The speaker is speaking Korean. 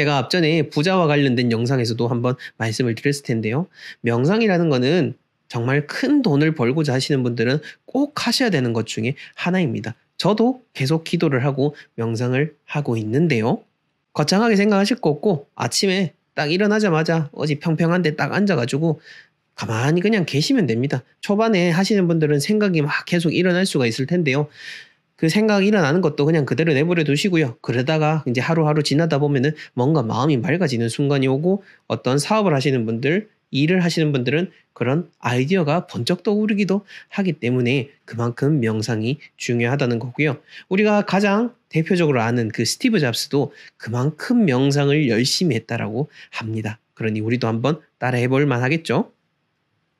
제가 앞전에 부자와 관련된 영상에서도 한번 말씀을 드렸을 텐데요. 명상이라는 거는 정말 큰 돈을 벌고자 하시는 분들은 꼭 하셔야 되는 것 중에 하나입니다. 저도 계속 기도를 하고 명상을 하고 있는데요. 거창하게 생각하실 거 없고 아침에 딱 일어나자마자 어디 평평한데 딱 앉아가지고 가만히 그냥 계시면 됩니다. 초반에 하시는 분들은 생각이 막 계속 일어날 수가 있을 텐데요. 그 생각이 일어나는 것도 그냥 그대로 내버려 두시고요. 그러다가 이제 하루하루 지나다 보면은 뭔가 마음이 맑아지는 순간이 오고 어떤 사업을 하시는 분들, 일을 하시는 분들은 그런 아이디어가 번쩍 떠오르기도 하기 때문에 그만큼 명상이 중요하다는 거고요. 우리가 가장 대표적으로 아는 그 스티브 잡스도 그만큼 명상을 열심히 했다라고 합니다. 그러니 우리도 한번 따라해 볼 만하겠죠?